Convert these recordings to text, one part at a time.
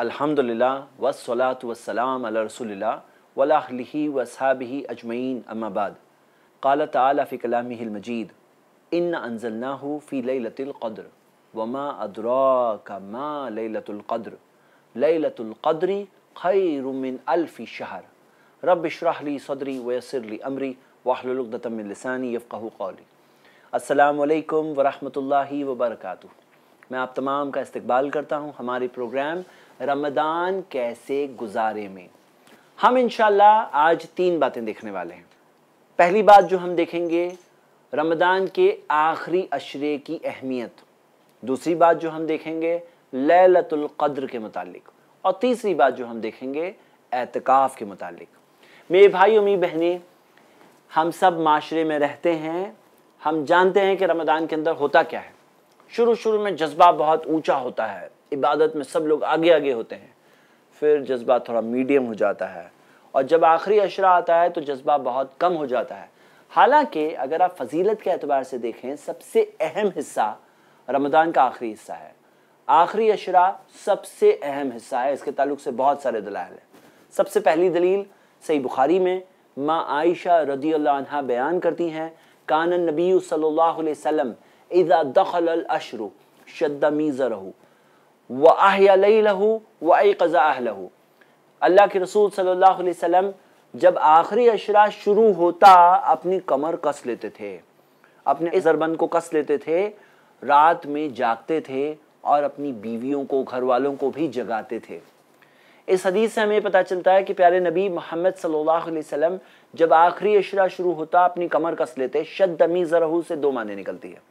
الحمد لله والصلاة والسلام على رسول الله وعلى أهله وأصحابه أجمعين أما بعد قال تعالى في كلامه المجيد إن أنزلناه في ليلة القدر وما أدراك ما ليلة القدر ليلة القدر خير من ألف شهر رب اشرح لي صدري ويسر لي أمري واحلل عقدة من لساني يفقه قولي السلام عليكم ورحمة الله وبركاته میں آپ تمام کا استقبال کرتا ہوں ہماری پروگرام رمضان کیسے گزارے میں ہم انشاءاللہ آج تین باتیں دیکھنے والے ہیں پہلی بات جو ہم دیکھیں گے رمضان کے آخری اشرے کی اہمیت دوسری بات جو ہم دیکھیں گے لیلت القدر کے متعلق اور تیسری بات جو ہم دیکھیں گے اعتکاف کے متعلق میرے بھائی امی بہنیں ہم سب معاشرے میں رہتے ہیں ہم جانتے ہیں کہ رمضان کے اندر ہوتا کیا ہے شروع شروع میں جذبہ بہت اونچا ہوتا ہے عبادت میں سب لوگ آگے آگے ہوتے ہیں پھر جذبہ تھوڑا میڈیم ہو جاتا ہے اور جب آخری عشرہ آتا ہے تو جذبہ بہت کم ہو جاتا ہے حالانکہ اگر آپ فضیلت کے اعتبار سے دیکھیں سب سے اہم حصہ رمضان کا آخری حصہ ہے آخری عشرہ سب سے اہم حصہ ہے اس کے تعلق سے بہت سارے دلائل ہیں سب سے پہلی دلیل صحیح بخاری میں ماں عائشہ رضی اللہ عنہ بیان کرتی ہیں کانن نبی صلی اللہ علیہ وسلم اذا دخل الاشر شد میزرہ واحیا لیلہ وایقظ اهله اللہ کے رسول صلی اللہ علیہ وسلم جب آخری اشرا شروع ہوتا اپنی کمر کس لیتے تھے اپنے زربند کو کس لیتے تھے رات میں جاگتے تھے اور اپنی بیویوں کو گھر والوں کو بھی جگاتے تھے اس حدیث سے ہمیں پتہ چلتا ہے کہ پیارے نبی محمد صلی اللہ علیہ وسلم جب آخری اشرا شروع ہوتا اپنی کمر کس لیتے شد دمی زرہو سے دو معنی نکلتی ہے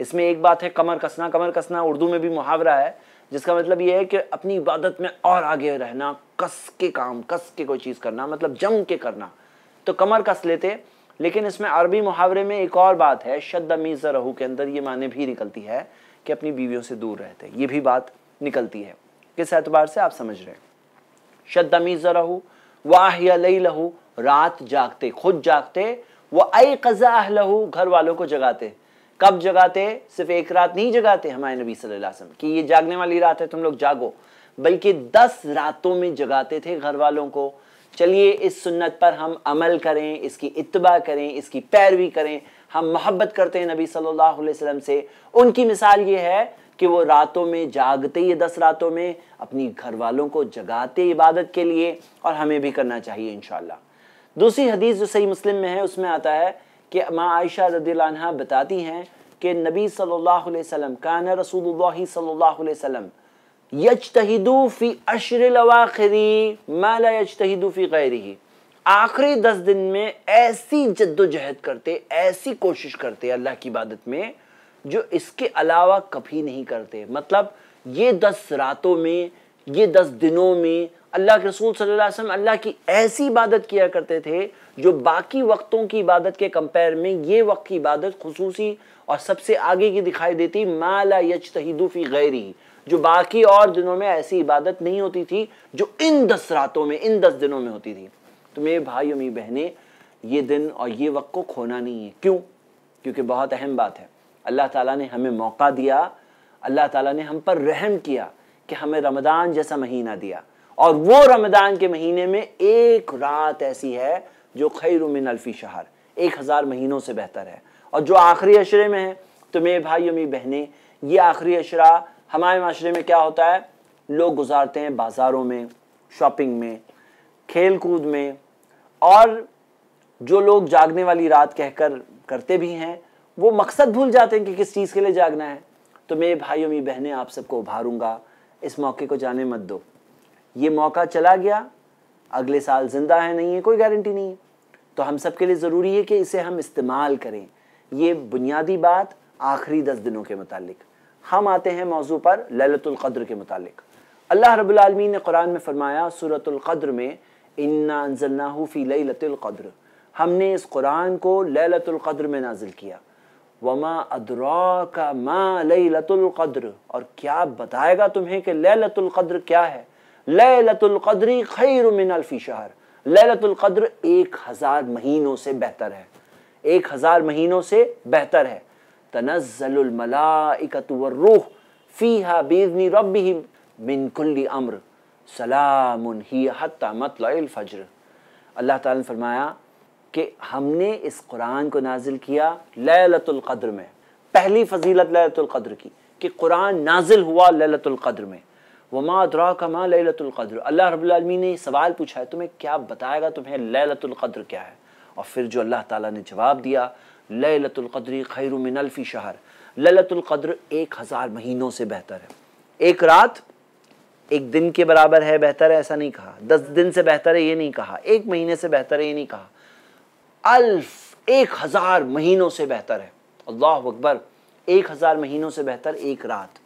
اس میں ایک بات ہے کمر کسنا کمر کسنا اردو میں بھی محاورہ ہے جس کا مطلب یہ ہے کہ اپنی عبادت میں اور آگے رہنا کس کے کام کس کے کوئی چیز کرنا مطلب جم کے کرنا تو کمر کس لیتے لیکن اس میں عربی محاورے میں ایک اور بات ہے میز رہو کے اندر یہ معنی بھی نکلتی ہے کہ اپنی بیویوں سے دور رہتے یہ بھی بات نکلتی ہے کس اعتبار سے آپ سمجھ رہے ہیں میز رہو واہ لہو رات جاگتے خود جاگتے قزا لہو گھر والوں کو جگاتے کب جگاتے صرف ایک رات نہیں جگاتے ہمارے نبی صلی اللہ علیہ وسلم کہ یہ جاگنے والی رات ہے تم لوگ جاگو بلکہ دس راتوں میں جگاتے تھے گھر والوں کو چلیے اس سنت پر ہم عمل کریں اس کی اتباع کریں اس کی پیروی کریں ہم محبت کرتے ہیں نبی صلی اللہ علیہ وسلم سے ان کی مثال یہ ہے کہ وہ راتوں میں جاگتے یہ دس راتوں میں اپنی گھر والوں کو جگاتے عبادت کے لیے اور ہمیں بھی کرنا چاہیے انشاءاللہ دوسری حدیث جو صحیح مسلم میں ہے اس میں آتا ہے کہ ماں عائشہ رضی اللہ عنہ بتاتی ہیں کہ نبی صلی اللہ علیہ وسلم کان رسول اللہ صلی اللہ علیہ وسلم یجتہدو یجتہدو فی فی الواخری ما لا آخری دس دن میں ایسی جد و جہد کرتے ایسی کوشش کرتے اللہ کی عبادت میں جو اس کے علاوہ کبھی نہیں کرتے مطلب یہ دس راتوں میں یہ دس دنوں میں اللہ کے رسول صلی اللہ علیہ وسلم اللہ کی ایسی عبادت کیا کرتے تھے جو باقی وقتوں کی عبادت کے کمپیر میں یہ وقت کی عبادت خصوصی اور سب سے آگے کی دکھائی دیتی لا یچ فی غیری جو باقی اور دنوں میں ایسی عبادت نہیں ہوتی تھی جو ان دس راتوں میں ان دس دنوں میں ہوتی تھی تو میرے بھائی اور میری بہنیں یہ دن اور یہ وقت کو کھونا نہیں ہے کیوں کیونکہ بہت اہم بات ہے اللہ تعالیٰ نے ہمیں موقع دیا اللہ تعالیٰ نے ہم پر رحم کیا کہ ہمیں رمضان جیسا مہینہ دیا اور وہ رمضان کے مہینے میں ایک رات ایسی ہے جو خیر من الفی شہر ایک ہزار مہینوں سے بہتر ہے اور جو آخری عشرے میں ہے بہنیں یہ آخری عشرہ ہمارے معاشرے میں کیا ہوتا ہے لوگ گزارتے ہیں بازاروں میں شاپنگ میں کھیل کود میں اور جو لوگ جاگنے والی رات کہہ کر کرتے بھی ہیں وہ مقصد بھول جاتے ہیں کہ کس چیز کے لیے جاگنا ہے تو میرے بھائی میں بہنیں آپ سب کو ابھاروں گا اس موقع کو جانے مت دو یہ موقع چلا گیا اگلے سال زندہ ہے نہیں ہے کوئی گارنٹی نہیں ہے تو ہم سب کے لیے ضروری ہے کہ اسے ہم استعمال کریں یہ بنیادی بات آخری دس دنوں کے متعلق ہم آتے ہیں موضوع پر للت القدر کے متعلق اللہ رب العالمین نے قرآن میں فرمایا سورة القدر میں ہم نے اس قرآن کو لیلت القدر میں نازل کیا اور کیا بتائے گا تمہیں کہ لیلت القدر کیا ہے لیلت القدری خیر من الفی شہر لیلت القدر ایک ہزار مہینوں سے بہتر ہے ایک ہزار مہینوں سے بہتر ہے تنزل الملائکت والروح فیہا بیذنی من کل امر سلام ہی حتی مطلع الفجر اللہ تعالیٰ نے فرمایا کہ ہم نے اس قرآن کو نازل کیا لیلت القدر میں پہلی فضیلت لیلت القدر کی کہ قرآن نازل ہوا لیلت القدر میں وما ادرا کا ماں للت القدر اللہ رب العالمین نے سوال پوچھا ہے تمہیں کیا بتائے گا تمہیں للت القدر کیا ہے اور پھر جو اللہ تعالیٰ نے جواب دیا للت القدری خیر من الفی شہر للت القدر ایک ہزار مہینوں سے بہتر ہے ایک رات ایک دن کے برابر ہے بہتر ہے ایسا نہیں کہا دس دن سے بہتر ہے یہ نہیں کہا ایک مہینے سے بہتر ہے یہ نہیں کہا الف ایک ہزار مہینوں سے بہتر ہے اللہ اکبر ایک ہزار مہینوں سے بہتر ایک رات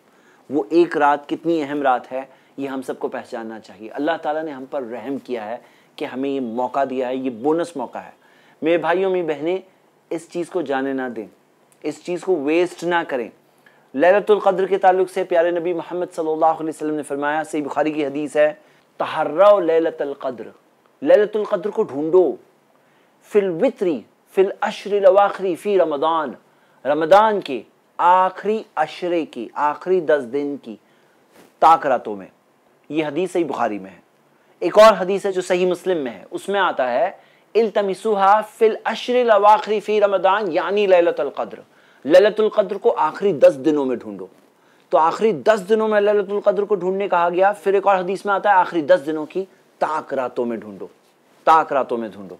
وہ ایک رات کتنی اہم رات ہے یہ ہم سب کو پہچاننا چاہیے اللہ تعالیٰ نے ہم پر رحم کیا ہے کہ ہمیں یہ موقع دیا ہے یہ بونس موقع ہے میرے بھائیوں میں بہنیں اس چیز کو جانے نہ دیں اس چیز کو ویسٹ نہ کریں للت القدر کے تعلق سے پیارے نبی محمد صلی اللہ علیہ وسلم نے فرمایا سی بخاری کی حدیث ہے لیلت القدر للت القدر کو ڈھونڈو فی الوطری فی الاشر الواخری فی رمضان رمضان کے آخری عشرے کی آخری دس دن کی راتوں میں یہ حدیث بخاری میں ہے ایک اور حدیث ہے جو صحیح مسلم میں ہے اس میں آتا ہے یعنی لیلت القدر لیلت القدر کو آخری دس دنوں میں ڈھونڈو تو آخری دس دنوں میں لیلت القدر کو ڈھونڈنے کہا گیا پھر ایک اور حدیث میں آتا ہے آخری دس دنوں کی راتوں میں ڈھونڈو راتوں میں ڈھونڈو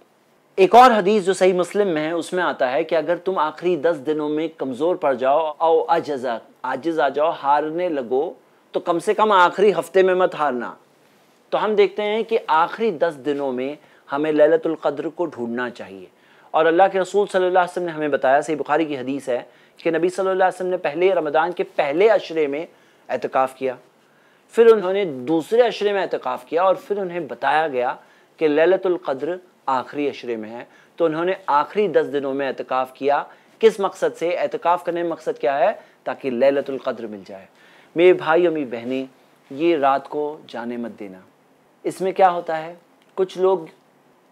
ایک اور حدیث جو صحیح مسلم میں ہے اس میں آتا ہے کہ اگر تم آخری دس دنوں میں کمزور پڑ جاؤ او اجزا آجز آ جاؤ ہارنے لگو تو کم سے کم آخری ہفتے میں مت ہارنا تو ہم دیکھتے ہیں کہ آخری دس دنوں میں ہمیں للت القدر کو ڈھونڈنا چاہیے اور اللہ کے رسول صلی اللہ علیہ وسلم نے ہمیں بتایا صحیح بخاری کی حدیث ہے کہ نبی صلی اللہ علیہ وسلم نے پہلے رمضان کے پہلے عشرے میں اعتکاف کیا پھر انہوں نے دوسرے عشرے میں اعتکاف کیا اور پھر انہیں بتایا گیا کہ للت القدر آخری عشرے میں ہے تو انہوں نے آخری دس دنوں میں اعتکاف کیا کس مقصد سے اعتکاف کرنے میں مقصد کیا ہے تاکہ لیلت القدر مل جائے میرے بھائی اور میری بہنیں یہ رات کو جانے مت دینا اس میں کیا ہوتا ہے کچھ لوگ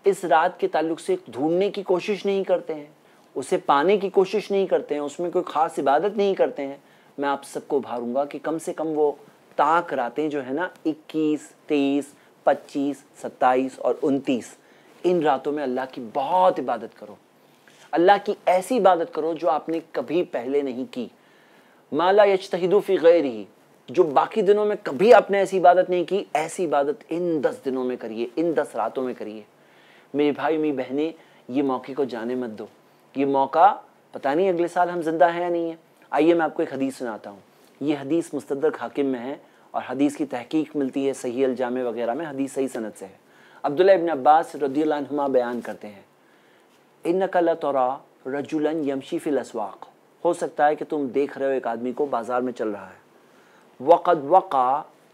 اس رات کے تعلق سے ڈھونڈنے کی کوشش نہیں کرتے ہیں اسے پانے کی کوشش نہیں کرتے ہیں اس میں کوئی خاص عبادت نہیں کرتے ہیں میں آپ سب کو بھاروں گا کہ کم سے کم وہ تاک راتیں جو ہیں نا اکیس تیس پچیس ستائیس اور انتیس ان راتوں میں اللہ کی بہت عبادت کرو اللہ کی ایسی عبادت کرو جو آپ نے کبھی پہلے نہیں کی مالا یشتہدو فی غیر ہی جو باقی دنوں میں کبھی آپ نے ایسی عبادت نہیں کی ایسی عبادت ان دس دنوں میں کریے ان دس راتوں میں کریے میرے بھائی میری بہنیں یہ موقع کو جانے مت دو یہ موقع پتہ نہیں اگلے سال ہم زندہ ہیں یا نہیں ہیں آئیے میں آپ کو ایک حدیث سناتا ہوں یہ حدیث مستدرک حاکم میں ہے اور حدیث کی تحقیق ملتی ہے صحیح الجامع وغیرہ میں حدیث صحیح سنت سے ہے عبداللہ ابن عباس رضی اللہ عنہما بیان کرتے ہیں انکا لطرا رجولن یمشی فی الاسواق ہو سکتا ہے کہ تم دیکھ رہے ہو ایک آدمی کو بازار میں چل رہا ہے وقد وقع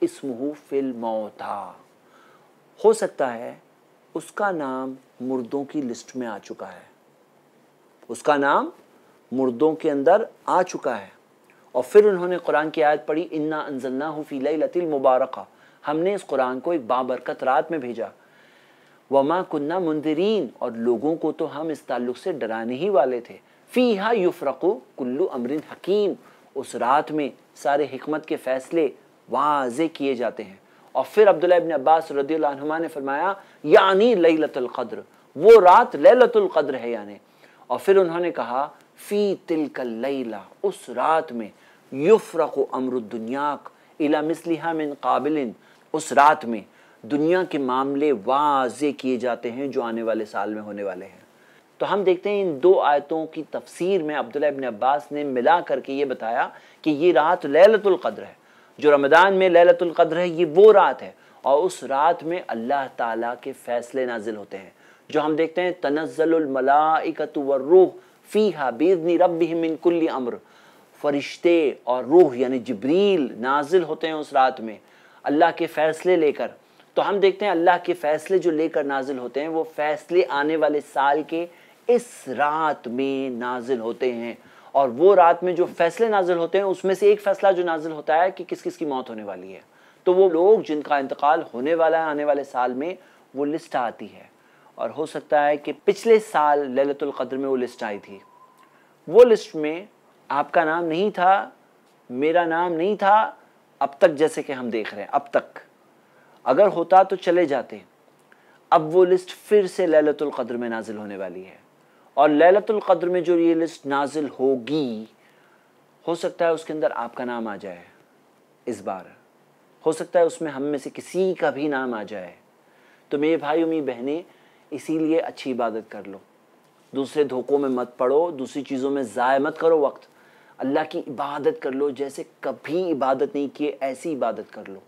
اسمہ فی الموتا ہو سکتا ہے اس کا نام مردوں کی لسٹ میں آ چکا ہے اس کا نام مردوں کے اندر آ چکا ہے اور پھر انہوں نے قرآن کی آیت پڑھی اِنَّا أَنزَلْنَاهُ فِي لَيْلَةِ الْمُبَارَقَةِ ہم نے اس قرآن کو ایک بابرکت رات میں بھیجا و ماں اور لوگوں کو تو ہم اس تعلق سے ڈرانے ہی والے تھے فیہا یفرقو کلو امرن حکیم اس رات میں سارے حکمت کے فیصلے واضح کیے جاتے ہیں اور پھر عبداللہ ابن عباس رضی اللہ عنہ نے فرمایا یعنی لیلت القدر وہ رات لیلت القدر ہے یعنی اور پھر انہوں نے کہا فی تلک اللیلہ اس رات میں یفرق امر الدنیاک الہ الا من قابل اس رات میں دنیا کے معاملے واضح کیے جاتے ہیں جو آنے والے سال میں ہونے والے ہیں تو ہم دیکھتے ہیں ان دو آیتوں کی تفسیر میں عبداللہ ابن عباس نے ملا کر کے یہ بتایا کہ یہ رات للت القدر ہے جو رمضان میں للت القدر ہے یہ وہ رات ہے اور اس رات میں اللہ تعالیٰ کے فیصلے نازل ہوتے ہیں جو ہم دیکھتے ہیں تنزل الملائکت والروح فیہا من کل امر فرشتے اور روح یعنی جبریل نازل ہوتے ہیں اس رات میں اللہ کے فیصلے لے کر تو ہم دیکھتے ہیں اللہ کے فیصلے جو لے کر نازل ہوتے ہیں وہ فیصلے آنے والے سال کے اس رات میں نازل ہوتے ہیں اور وہ رات میں جو فیصلے نازل ہوتے ہیں اس میں سے ایک فیصلہ جو نازل ہوتا ہے کہ کس کس کی موت ہونے والی ہے تو وہ لوگ جن کا انتقال ہونے والا ہے آنے والے سال میں وہ لسٹ آتی ہے اور ہو سکتا ہے کہ پچھلے سال للت القدر میں وہ لسٹ آئی تھی وہ لسٹ میں آپ کا نام نہیں تھا میرا نام نہیں تھا اب تک جیسے کہ ہم دیکھ رہے ہیں اب تک اگر ہوتا تو چلے جاتے اب وہ لسٹ پھر سے للت القدر میں نازل ہونے والی ہے اور للت القدر میں جو یہ لسٹ نازل ہوگی ہو سکتا ہے اس کے اندر آپ کا نام آ جائے اس بار ہو سکتا ہے اس میں ہم میں سے کسی کا بھی نام آ جائے تو میرے بھائی امی میری بہنیں اسی لیے اچھی عبادت کر لو دوسرے دھوکوں میں مت پڑو دوسری چیزوں میں ضائع مت کرو وقت اللہ کی عبادت کر لو جیسے کبھی عبادت نہیں کیے ایسی عبادت کر لو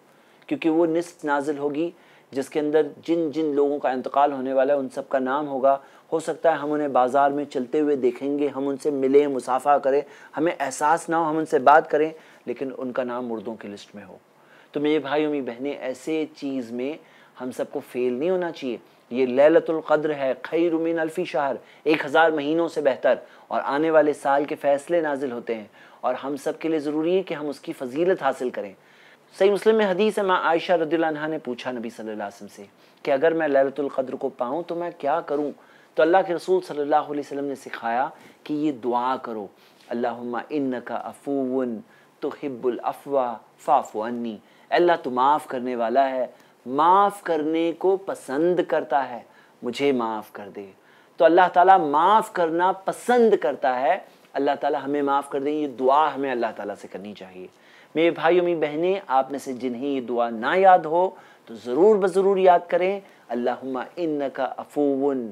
کیونکہ وہ نسٹ نازل ہوگی جس کے اندر جن جن لوگوں کا انتقال ہونے والا ہے ان سب کا نام ہوگا ہو سکتا ہے ہم انہیں بازار میں چلتے ہوئے دیکھیں گے ہم ان سے ملیں مسافہ کریں ہمیں احساس نہ ہو ہم ان سے بات کریں لیکن ان کا نام مردوں کی لسٹ میں ہو تو میرے بھائیوں میری بہنیں ایسے چیز میں ہم سب کو فیل نہیں ہونا چاہیے یہ لیلت القدر ہے خیر من الفی شہر ایک ہزار مہینوں سے بہتر اور آنے والے سال کے فیصلے نازل ہوتے ہیں اور ہم سب کے لیے ضروری ہے کہ ہم اس کی فضیلت حاصل کریں صحیح مسلم میں حدیث ہے ماں عائشہ رضی اللہ عنہ نے پوچھا نبی صلی اللہ علیہ وسلم سے کہ اگر میں لیلت القدر کو پاؤں تو میں کیا کروں تو اللہ کے رسول صلی اللہ علیہ وسلم نے سکھایا کہ یہ دعا کرو اللہم انکا افوون تحب الافوا حب فاف اللہ تو معاف کرنے والا ہے معاف کرنے کو پسند کرتا ہے مجھے معاف کر دے تو اللہ تعالیٰ معاف کرنا پسند کرتا ہے اللہ تعالیٰ ہمیں معاف کر دیں یہ دعا ہمیں اللہ تعالیٰ سے کرنی چاہیے میرے بھائیوں میں بہنیں آپ میں سے جنہیں یہ دعا نہ یاد ہو تو ضرور بضرور یاد کریں اللہم انکا افوون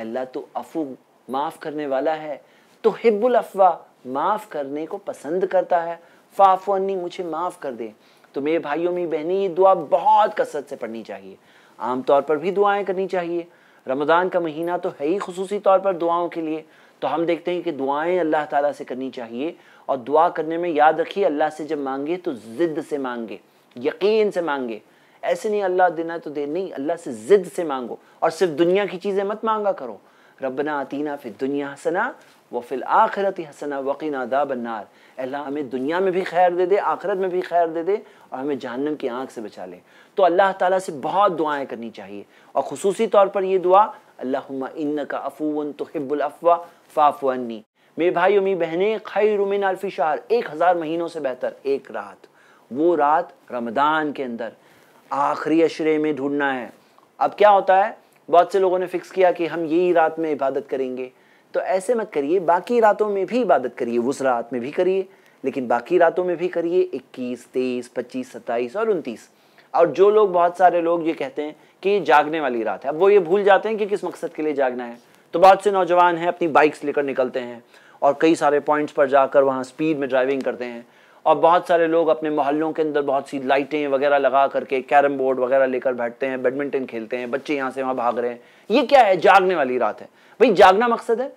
اللہ تو افو معاف کرنے والا ہے تو حب الافوا معاف کرنے کو پسند کرتا ہے فاف انی مجھے معاف کر دیں تو میرے بھائیوں میں بہنیں یہ دعا بہت کثرت سے پڑھنی چاہیے عام طور پر بھی دعائیں کرنی چاہیے رمضان کا مہینہ تو ہے ہی خصوصی طور پر دعاؤں کے لیے تو ہم دیکھتے ہیں کہ دعائیں اللہ تعالیٰ سے کرنی چاہیے اور دعا کرنے میں یاد رکھیے اللہ سے جب مانگے تو ضد سے مانگے یقین سے مانگے ایسے نہیں اللہ دینا تو دے نہیں اللہ سے ضد سے مانگو اور صرف دنیا کی چیزیں مت مانگا کرو ربنا آتینا فی دنیا حسنا وفی فل حسنا وقینا داب النار اللہ ہمیں دنیا میں بھی خیر دے دے آخرت میں بھی خیر دے دے اور ہمیں جہنم کی آنکھ سے بچا لے تو اللہ تعالیٰ سے بہت دعائیں کرنی چاہیے اور خصوصی طور پر یہ دعا اللہم انکا افوون تحب تو حب الفوا میرے بھائی میرے بہنیں خیر من شہر ایک ہزار مہینوں سے بہتر ایک رات وہ رات رمضان کے اندر آخری اشرے میں ڈھونڈنا ہے اب کیا ہوتا ہے بہت سے لوگوں نے فکس کیا کہ ہم یہی رات میں عبادت کریں گے تو ایسے مت کریے باقی راتوں میں بھی عبادت کریے اس رات میں بھی کریے لیکن باقی راتوں میں بھی کریے اکیس تیئیس پچیس ستائیس اور انتیس اور جو لوگ بہت سارے لوگ یہ کہتے ہیں کہ یہ جاگنے والی رات ہے اب وہ یہ بھول جاتے ہیں کہ کس مقصد کے لیے جاگنا ہے تو بہت سے نوجوان ہیں اپنی بائکس لے کر نکلتے ہیں اور کئی سارے پوائنٹس پر جا کر وہاں سپیڈ میں ڈرائیونگ کرتے ہیں اور بہت سارے لوگ اپنے محلوں کے اندر بہت سی لائٹیں وغیرہ لگا کر کے کیرم بورڈ وغیرہ لے کر بیٹھتے ہیں بیڈمنٹن کھیلتے ہیں بچے یہاں سے وہاں بھاگ رہے ہیں یہ کیا ہے جاگنے والی رات ہے بھئی جاگنا مقصد ہے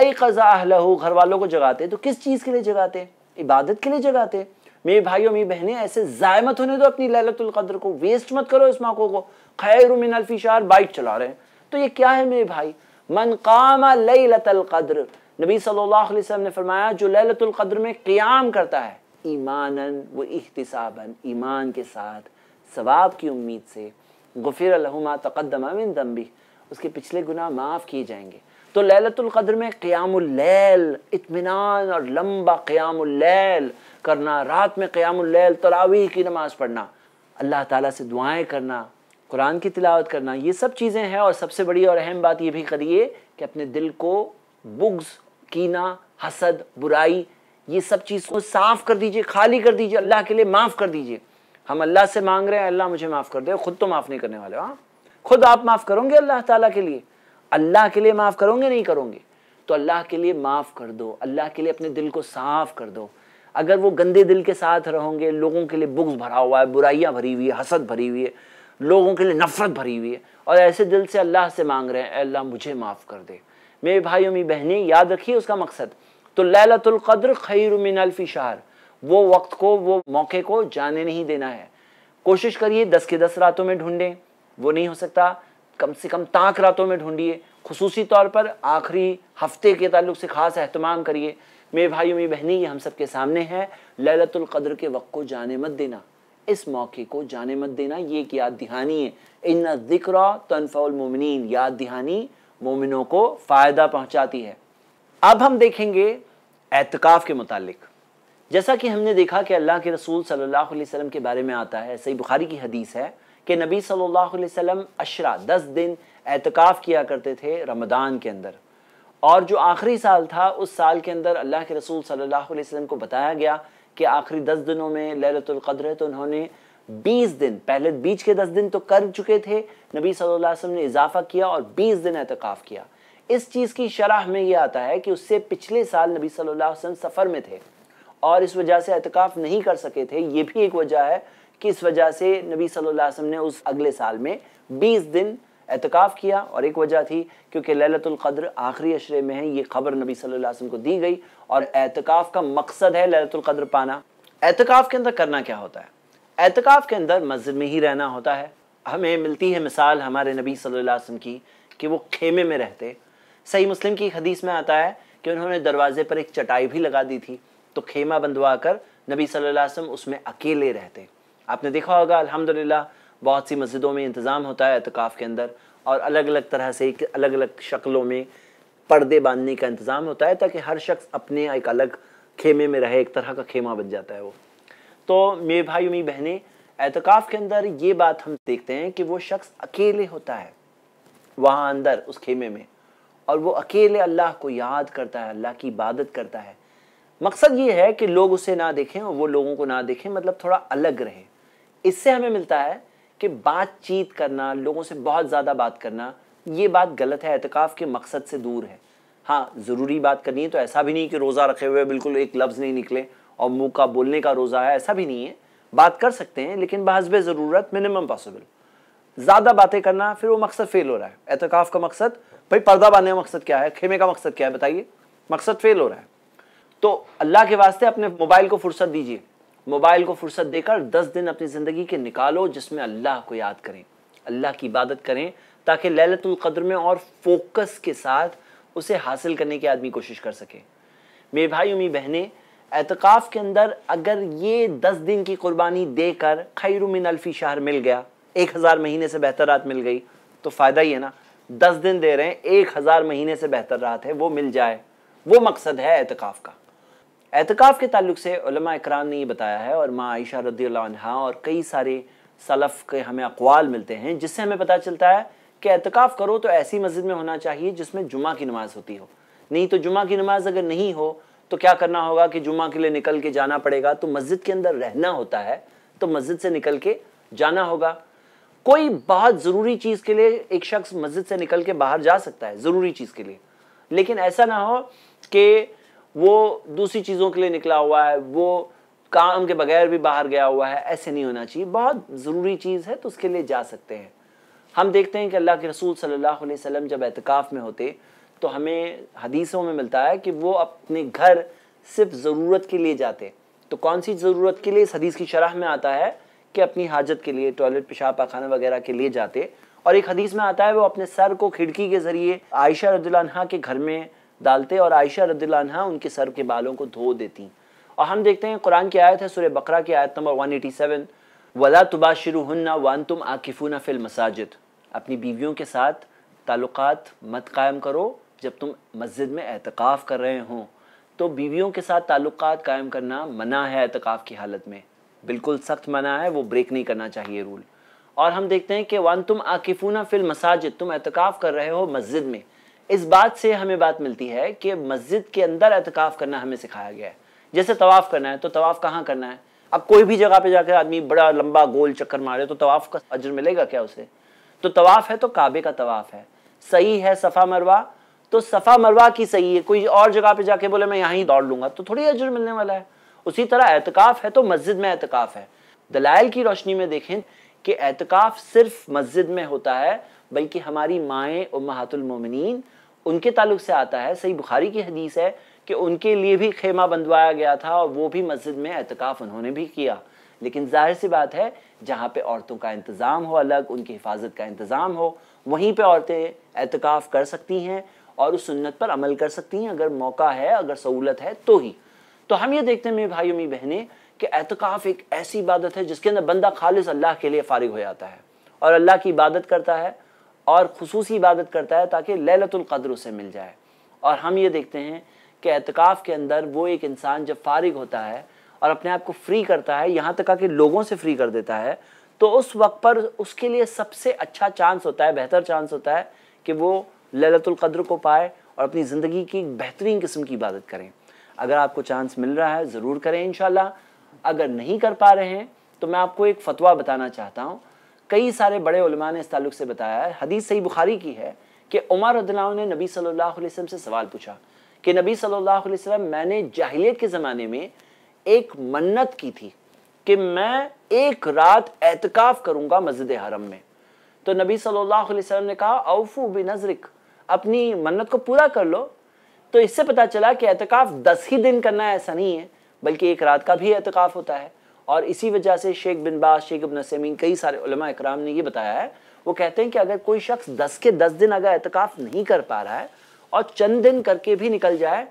اے گھر والوں کو جگاتے تو کس چیز کے لیے جگاتے عبادت کے لیے جگاتے میرے بھائیوں میرے میری بہنیں ایسے ضائع مت ہونے دو اپنی لیلت القدر کو ویسٹ مت کرو اس موقع کو خیر من الفی شار بائک چلا رہے ہیں تو یہ کیا ہے میرے بھائی من قام لیلت القدر نبی صلی اللہ علیہ وسلم نے فرمایا جو لیلت القدر میں قیام کرتا ہے ایماناً و احتساباً ایمان کے ساتھ ثواب کی امید سے غفیر لہما تقدم ذنبی اس کے پچھلے گناہ معاف کیے جائیں گے تو للت القدر میں قیام اللیل اطمینان اور لمبا قیام اللیل کرنا رات میں قیام اللیل تراویح کی نماز پڑھنا اللہ تعالیٰ سے دعائیں کرنا قرآن کی تلاوت کرنا یہ سب چیزیں ہیں اور سب سے بڑی اور اہم بات یہ بھی کریے کہ اپنے دل کو بگز کینا حسد برائی یہ سب چیز کو صاف کر دیجئے خالی کر دیجئے اللہ کے لیے معاف کر دیجئے ہم اللہ سے مانگ رہے ہیں اللہ مجھے معاف کر دے خود تو معاف نہیں کرنے والے ہاں خود آپ معاف کرو گے اللہ تعالیٰ کے لیے اللہ کے لیے معاف کرو گے نہیں کرو گے تو اللہ کے لیے معاف کر دو اللہ کے لیے اپنے دل کو صاف کر دو اگر وہ گندے دل کے ساتھ رہوں گے لوگوں کے لیے بغض بھرا ہوا ہے برائیاں بھری ہوئی ہے حسد بھری ہوئی ہے لوگوں کے لیے نفرت بھری ہوئی ہے اور ایسے دل سے اللہ سے مانگ رہے ہیں اے اللہ مجھے معاف کر دے میرے بھائیوں میں بہنیں یاد رکھیے اس کا مقصد تو للت القدر خیر من الفی شہر وہ وقت کو وہ موقع کو جانے نہیں دینا ہے کوشش کریے دس کے دس راتوں میں ڈھونڈیں وہ نہیں ہو سکتا کم سے کم تاک راتوں میں ڈھونڈیے خصوصی طور پر آخری ہفتے کے تعلق سے خاص اہتمام کریے میرے بھائیوں میں بہنیں یہ ہم سب کے سامنے ہے للت القدر کے وقت کو جانے مت دینا اس موقع کو جانے مت دینا یہ ایک یاد دہانی ہے ان ذکر المومنین یاد دہانی مومنوں کو فائدہ پہنچاتی ہے اب ہم دیکھیں گے اعتقاف کے متعلق جیسا کہ ہم نے دیکھا کہ اللہ کے رسول صلی اللہ علیہ وسلم کے بارے میں آتا ہے صحیح بخاری کی حدیث ہے کہ نبی صلی اللہ علیہ وسلم اشرا دس دن اعتکاف کیا کرتے تھے رمضان کے اندر اور جو آخری سال تھا اس سال کے اندر اللہ کے رسول صلی اللہ علیہ وسلم کو بتایا گیا کہ آخری دس دنوں میں لہلت تو انہوں نے بیس دن پہلے بیچ کے دس دن تو کر چکے تھے نبی صلی اللہ علیہ وسلم نے اضافہ کیا اور بیس دن اعتکاف کیا اس چیز کی شرح میں یہ آتا ہے کہ اس سے پچھلے سال نبی صلی اللہ علیہ وسلم سفر میں تھے اور اس وجہ سے اعتکاف نہیں کر سکے تھے یہ بھی ایک وجہ ہے کہ اس وجہ سے نبی صلی اللہ علیہ وسلم نے اس اگلے سال میں بیس دن اعتکاف کیا اور ایک وجہ تھی کیونکہ للت القدر آخری اشرے میں ہے یہ خبر نبی صلی اللہ علیہ وسلم کو دی گئی اور اعتقاف کا مقصد ہے للت القدر پانا اعتقاف کے اندر کرنا کیا ہوتا ہے اعتکاف کے اندر مسجد میں ہی رہنا ہوتا ہے ہمیں ملتی ہے مثال ہمارے نبی صلی اللہ علیہ وسلم کی کہ وہ خیمے میں رہتے صحیح مسلم کی حدیث میں آتا ہے کہ انہوں نے دروازے پر ایک چٹائی بھی لگا دی تھی تو خیمہ بندوا کر نبی صلی اللہ علیہ وسلم اس میں اکیلے رہتے آپ نے دیکھا ہوگا الحمدللہ بہت سی مسجدوں میں انتظام ہوتا ہے اعتقاف کے اندر اور الگ الگ طرح سے الگ الگ شکلوں میں پردے باندھنے کا انتظام ہوتا ہے تاکہ ہر شخص اپنے ایک الگ خیمے میں رہے ایک طرح کا خیمہ بن جاتا ہے وہ تو میرے بھائیوں میں بہنیں اعتکاف کے اندر یہ بات ہم دیکھتے ہیں کہ وہ شخص اکیلے ہوتا ہے وہاں اندر اس خیمے میں اور وہ اکیلے اللہ کو یاد کرتا ہے اللہ کی عبادت کرتا ہے مقصد یہ ہے کہ لوگ اسے نہ دیکھیں اور وہ لوگوں کو نہ دیکھیں مطلب تھوڑا الگ رہے اس سے ہمیں ملتا ہے کہ بات چیت کرنا لوگوں سے بہت زیادہ بات کرنا یہ بات غلط ہے اعتکاف کے مقصد سے دور ہے ہاں ضروری بات کرنی ہے تو ایسا بھی نہیں کہ روزہ رکھے ہوئے بالکل ایک لفظ نہیں نکلے اور منہ کا بولنے کا روزہ ہے ایسا بھی نہیں ہے بات کر سکتے ہیں لیکن ضرورت منیمم پاسبل زیادہ باتیں کرنا پھر وہ مقصد فیل ہو رہا ہے اعتکاف کا مقصد پردہ کا مقصد کیا ہے خیمے کا مقصد کیا ہے بتائیے مقصد فیل ہو رہا ہے تو اللہ کے واسطے اپنے موبائل کو فرصت دیجیے موبائل کو فرصت دے کر دس دن اپنی زندگی کے نکالو جس میں اللہ کو یاد کریں اللہ کی عبادت کریں تاکہ للت القدر میں اور فوکس کے ساتھ اسے حاصل کرنے کی آدمی کوشش کر سکے میرے بھائی بہنیں اعتقاف کے اندر اگر یہ دس دن کی قربانی دے کر خیر من الفی شہر مل گیا ایک ہزار مہینے سے بہتر رات مل گئی تو فائدہ ہی ہے نا دس دن دے رہے ہیں ایک ہزار مہینے سے بہتر رات ہے وہ مل جائے وہ مقصد ہے اعتقاف کا اعتقاف کے تعلق سے علماء اکرام نے یہ بتایا ہے اور ماں عائشہ رضی اللہ عنہ اور کئی سارے صلف کے ہمیں اقوال ملتے ہیں جس سے ہمیں پتہ چلتا ہے کہ اعتکاف کرو تو ایسی مسجد میں ہونا چاہیے جس میں جمعہ کی نماز ہوتی ہو نہیں تو جمعہ کی نماز اگر نہیں ہو تو کیا کرنا ہوگا کہ جمعہ کے لیے نکل کے جانا پڑے گا تو مسجد کے اندر رہنا ہوتا ہے تو مسجد سے نکل کے جانا ہوگا کوئی بہت ضروری چیز کے لیے ایک شخص مسجد سے نکل کے باہر جا سکتا ہے ضروری چیز کے لیکن ایسا نہ ہو کہ وہ دوسری چیزوں کے لیے نکلا ہوا ہے وہ کام کے بغیر بھی باہر گیا ہوا ہے ایسے نہیں ہونا چاہیے بہت ضروری چیز ہے تو اس کے لیے جا سکتے ہیں ہم دیکھتے ہیں کہ اللہ کے رسول صلی اللہ علیہ وسلم جب اعتکاف میں ہوتے تو ہمیں حدیثوں میں ملتا ہے کہ وہ اپنے گھر صرف ضرورت کے لیے جاتے تو کون سی ضرورت کے لیے اس حدیث کی شرح میں آتا ہے کہ اپنی حاجت کے لیے ٹوائلٹ پیشاب پاخانہ وغیرہ کے لیے جاتے اور ایک حدیث میں آتا ہے وہ اپنے سر کو کھڑکی کے ذریعے عائشہ رضی اللہ عنہ کے گھر میں ڈالتے اور عائشہ رضی اللہ عنہ ان کے سر کے بالوں کو دھو دیتی اور ہم دیکھتے ہیں قرآن کی آیت ہے سورہ بقرہ کی آیت نمبر 187 وَلَا تُبَاشِرُهُنَّ ولا آكِفُونَ فِي مساجد اپنی بیویوں کے ساتھ تعلقات مت قائم کرو جب تم مسجد میں اعتکاف کر رہے ہوں تو بیویوں کے ساتھ تعلقات قائم کرنا منع ہے اعتکاف کی حالت میں بالکل سخت منع ہے وہ بریک نہیں کرنا چاہیے رول اور ہم دیکھتے ہیں کہ وان تم المساجد تم اعتکاف کر رہے ہو مسجد میں اس بات سے ہمیں بات ملتی ہے کہ مسجد کے اندر اعتکاف کرنا ہمیں سکھایا گیا ہے جیسے طواف کرنا ہے تو طواف کہاں کرنا ہے اب کوئی بھی جگہ پہ جا کر آدمی بڑا لمبا گول چکر مارے تو طواف کا عجر ملے گا کیا اسے تو طواف ہے تو کعبے کا طواف ہے صحیح ہے صفا مروا تو صفا مروا کی صحیح ہے کوئی اور جگہ پہ جا کے بولے میں یہاں ہی دوڑ لوں گا تو تھوڑی عجر ملنے والا ہے اسی طرح اعتکاف ہے تو مسجد میں اعتکاف ہے دلائل کی روشنی میں دیکھیں کہ اعتکاف صرف مسجد میں ہوتا ہے بلکہ ہماری مائیں امہات المومنین ان کے تعلق سے آتا ہے صحیح بخاری کی حدیث ہے کہ ان کے لیے بھی خیمہ بندوایا گیا تھا اور وہ بھی مسجد میں اعتکاف انہوں نے بھی کیا لیکن ظاہر سی بات ہے جہاں پہ عورتوں کا انتظام ہو الگ ان کی حفاظت کا انتظام ہو وہیں پہ عورتیں اعتکاف کر سکتی ہیں اور اس سنت پر عمل کر سکتی ہیں اگر موقع ہے اگر سہولت ہے تو ہی تو ہم یہ دیکھتے ہیں میرے بھائیوں میں بہنیں کہ اعتکاف ایک ایسی عبادت ہے جس کے اندر بندہ خالص اللہ کے لیے فارغ ہو جاتا ہے اور اللہ کی عبادت کرتا ہے اور خصوصی عبادت کرتا ہے تاکہ للت القدر اسے مل جائے اور ہم یہ دیکھتے ہیں کہ اعتکاف کے اندر وہ ایک انسان جب فارغ ہوتا ہے اور اپنے آپ کو فری کرتا ہے یہاں تک کہ لوگوں سے فری کر دیتا ہے تو اس وقت پر اس کے لیے سب سے اچھا چانس ہوتا ہے بہتر چانس ہوتا ہے کہ وہ للت القدر کو پائے اور اپنی زندگی کی بہترین قسم کی عبادت کریں اگر آپ کو چانس مل رہا ہے ضرور کریں انشاءاللہ اگر نہیں کر پا رہے ہیں تو میں آپ کو ایک فتویٰ بتانا چاہتا ہوں کئی سارے بڑے علماء نے اس تعلق سے بتایا ہے حدیث صحیح بخاری کی ہے کہ عمر عنہ نے نبی صلی اللہ علیہ وسلم سے سوال پوچھا کہ نبی صلی اللہ علیہ وسلم میں نے جاہلیت کے زمانے میں ایک منت کی تھی کہ میں ایک رات اعتکاف کروں گا مسجد حرم میں تو نبی صلی اللہ علیہ وسلم نے کہا اوفو بنظرک اپنی منت کو پورا کر لو تو اس سے پتا چلا کہ اعتکاف دس ہی دن کرنا ایسا نہیں ہے بلکہ ایک رات کا بھی اعتکاف ہوتا ہے اور اسی وجہ سے شیخ بن باز شیخ ابن سیمین کئی سارے علماء اکرام نے یہ بتایا ہے وہ کہتے ہیں کہ اگر کوئی شخص دس کے دس دن اگر اعتکاف نہیں کر پا رہا ہے اور چند دن کر کے بھی نکل جائے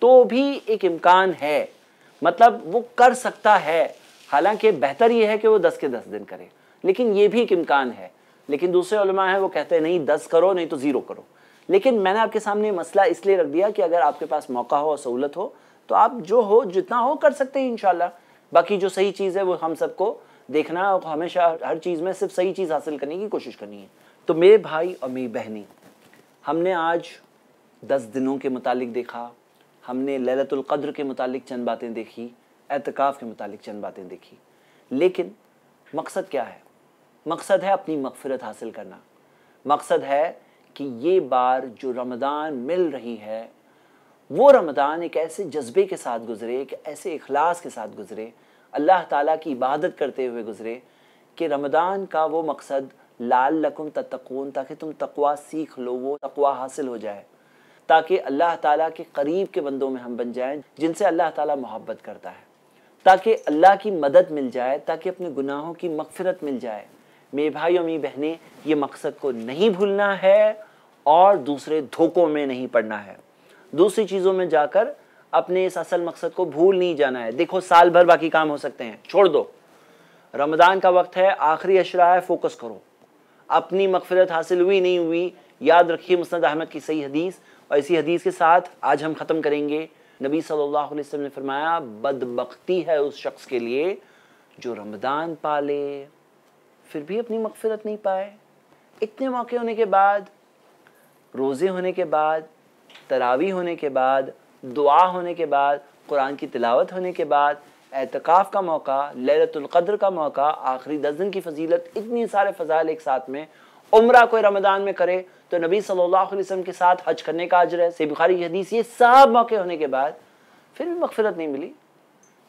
تو بھی ایک امکان ہے مطلب وہ کر سکتا ہے حالانکہ بہتر یہ ہے کہ وہ دس کے دس دن کرے لیکن یہ بھی ایک امکان ہے لیکن دوسرے علماء ہیں وہ کہتے ہیں نہیں دس کرو نہیں تو زیرو کرو لیکن میں نے آپ کے سامنے مسئلہ اس لیے رکھ دیا کہ اگر آپ کے پاس موقع ہو اور سہولت ہو تو آپ جو ہو جتنا ہو کر سکتے ہیں انشاءاللہ باقی جو صحیح چیز ہے وہ ہم سب کو دیکھنا اور ہمیشہ ہر چیز میں صرف صحیح چیز حاصل کرنے کی کوشش کرنی ہے تو میرے بھائی اور میری بہنی ہم نے آج دس دنوں کے متعلق دیکھا ہم نے للت القدر کے متعلق چند باتیں دیکھی اعتقاف کے متعلق چند باتیں دیکھی لیکن مقصد کیا ہے مقصد ہے اپنی مغفرت حاصل کرنا مقصد ہے کہ یہ بار جو رمضان مل رہی ہے وہ رمضان ایک ایسے جذبے کے ساتھ گزرے ایک ایسے اخلاص کے ساتھ گزرے اللہ تعالیٰ کی عبادت کرتے ہوئے گزرے کہ رمضان کا وہ مقصد لال لکم تتقون تاکہ تم تقوا سیکھ لو وہ تقوا حاصل ہو جائے تاکہ اللہ تعالیٰ کے قریب کے بندوں میں ہم بن جائیں جن سے اللہ تعالیٰ محبت کرتا ہے تاکہ اللہ کی مدد مل جائے تاکہ اپنے گناہوں کی مغفرت مل جائے میرے بھائی اور بہنیں یہ مقصد کو نہیں بھولنا ہے اور دوسرے دھوکوں میں نہیں پڑنا ہے دوسری چیزوں میں جا کر اپنے اس اصل مقصد کو بھول نہیں جانا ہے دیکھو سال بھر باقی کام ہو سکتے ہیں چھوڑ دو رمضان کا وقت ہے آخری ہے فوکس کرو اپنی مغفرت حاصل ہوئی نہیں ہوئی یاد رکھیے مسند احمد کی صحیح حدیث اور اسی حدیث کے ساتھ آج ہم ختم کریں گے نبی صلی اللہ علیہ وسلم نے فرمایا بدبختی ہے اس شخص کے لیے جو رمضان پالے پھر بھی اپنی مغفرت نہیں پائے اتنے موقع ہونے کے بعد روزے ہونے کے بعد تراوی ہونے کے بعد دعا ہونے کے بعد قرآن کی تلاوت ہونے کے بعد اعتقاف کا موقع لیلت القدر کا موقع آخری دزن کی فضیلت اتنی سارے فضائل ایک ساتھ میں عمرہ کوئی رمضان میں کرے تو نبی صلی اللہ علیہ وسلم کے ساتھ حج کرنے کا عجر ہے سیب بخاری حدیث یہ سب موقع ہونے کے بعد پھر بھی مغفرت نہیں ملی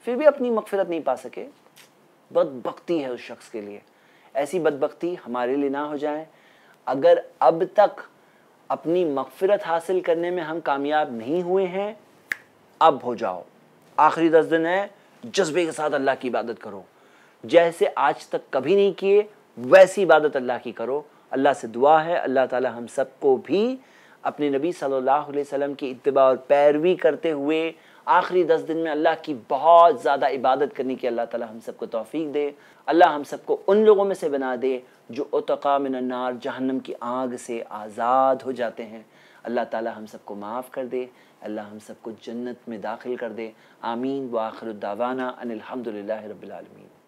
پھر بھی اپنی مغفرت نہیں پا سکے بدبختی ہے اس شخص کے لیے ایسی بد بختی ہمارے لیے نہ ہو جائیں اگر اب تک اپنی مغفرت حاصل کرنے میں ہم کامیاب نہیں ہوئے ہیں اب ہو جاؤ آخری دس دن ہے جذبے کے ساتھ اللہ کی عبادت کرو جیسے آج تک کبھی نہیں کیے ویسی عبادت اللہ کی کرو اللہ سے دعا ہے اللہ تعالی ہم سب کو بھی اپنے نبی صلی اللہ علیہ وسلم کی اتباع اور پیروی کرتے ہوئے آخری دس دن میں اللہ کی بہت زیادہ عبادت کرنے کی اللہ تعالی ہم سب کو توفیق دے اللہ ہم سب کو ان لوگوں میں سے بنا دے جو اتقا من النار جہنم کی آگ سے آزاد ہو جاتے ہیں اللہ تعالی ہم سب کو معاف کر دے اللہ ہم سب کو جنت میں داخل کر دے آمین و آخر ان الحمد رب العالمین